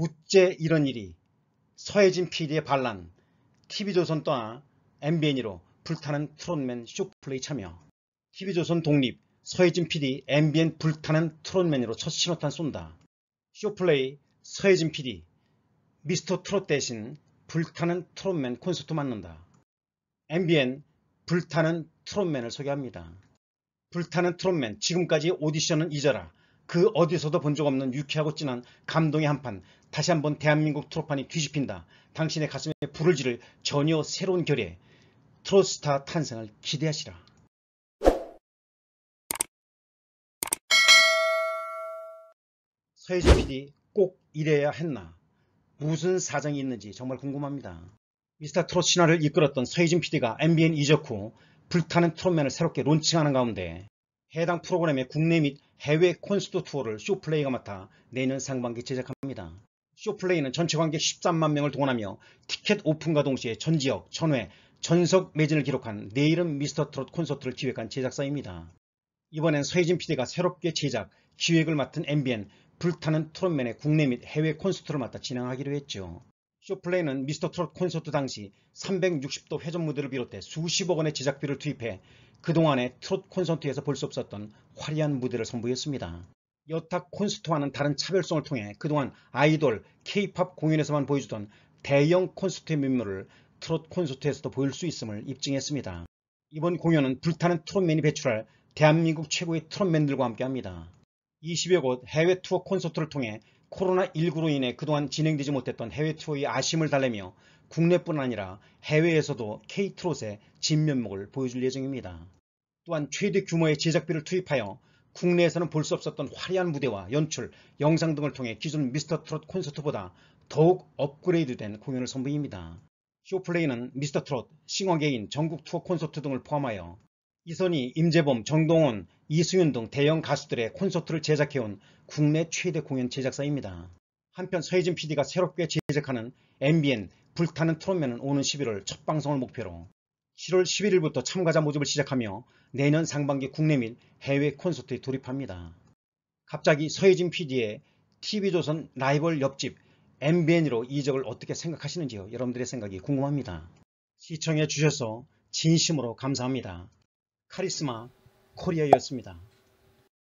우째 이런 일이 서해진 PD의 반란, TV조선 떠나 MBN으로 불타는 트롯맨 쇼플레이 참여, TV조선 독립, 서해진 PD, MBN 불타는 트롯맨으로 첫 신호탄 쏜다. 쇼플레이, 서해진 PD, 미스터 트롯 대신 불타는 트롯맨 콘서트 만난다. MBN 불타는 트롯맨을 소개합니다. 불타는 트롯맨 지금까지 오디션은 잊어라. 그 어디서도 본 적 없는 유쾌하고 진한 감동의 한판 다시 한번 대한민국 트롯판이 뒤집힌다. 당신의 가슴에 불을 지를 전혀 새로운 결의 트롯스타 탄생을 기대하시라. 서혜진 PD 꼭 이래야 했나? 무슨 사정이 있는지 정말 궁금합니다. 미스터 트롯 신화를 이끌었던 서혜진 PD가 MBN 이적 후 불타는 트롯맨을 새롭게 론칭하는 가운데 해당 프로그램의 국내 및 해외 콘서트 투어를 쇼플레이가 맡아 내년 상반기 제작합니다. 쇼플레이는 전체 관객 13만 명을 동원하며 티켓 오픈과 동시에 전지역, 전회, 전석 매진을 기록한 내 이름 미스터 트롯 콘서트를 기획한 제작사입니다. 이번엔 서혜진 PD가 새롭게 제작, 기획을 맡은 MBN 불타는 트롯맨의 국내 및 해외 콘서트를 맡아 진행하기로 했죠. 쇼플레이는 미스터 트롯 콘서트 당시 360도 회전 무대를 비롯해 수십억 원의 제작비를 투입해 그동안의 트롯 콘서트에서 볼 수 없었던 화려한 무대를 선보였습니다. 여타 콘서트와는 다른 차별성을 통해 그동안 아이돌, 케이팝 공연에서만 보여주던 대형 콘서트의 면모를 트롯 콘서트에서도 보일 수 있음을 입증했습니다. 이번 공연은 불타는 트롯맨이 배출할 대한민국 최고의 트롯맨들과 함께합니다. 20여 곳 해외 투어 콘서트를 통해 코로나19로 인해 그동안 진행되지 못했던 해외 투어의 아쉬움을 달래며 국내뿐 아니라 해외에서도 K-트롯의 진면목을 보여줄 예정입니다. 또한 최대 규모의 제작비를 투입하여 국내에서는 볼 수 없었던 화려한 무대와 연출, 영상 등을 통해 기존 미스터 트롯 콘서트보다 더욱 업그레이드된 공연을 선보입니다. 쇼플레이는 미스터 트롯, 싱어게인, 전국 투어 콘서트 등을 포함하여 이선희, 임재범, 정동원, 이수윤 등 대형 가수들의 콘서트를 제작해온 국내 최대 공연 제작사입니다. 한편 서혜진 PD가 새롭게 제작하는 MBN 불타는 트롯맨은 오는 11월 첫 방송을 목표로 7월 11일부터 참가자 모집을 시작하며 내년 상반기 국내 및 해외 콘서트에 돌입합니다. 갑자기 서예진 PD의 TV조선 라이벌 옆집 MBN으로 이적을 어떻게 생각하시는지요? 여러분들의 생각이 궁금합니다. 시청해 주셔서 진심으로 감사합니다. 카리스마 코리아였습니다.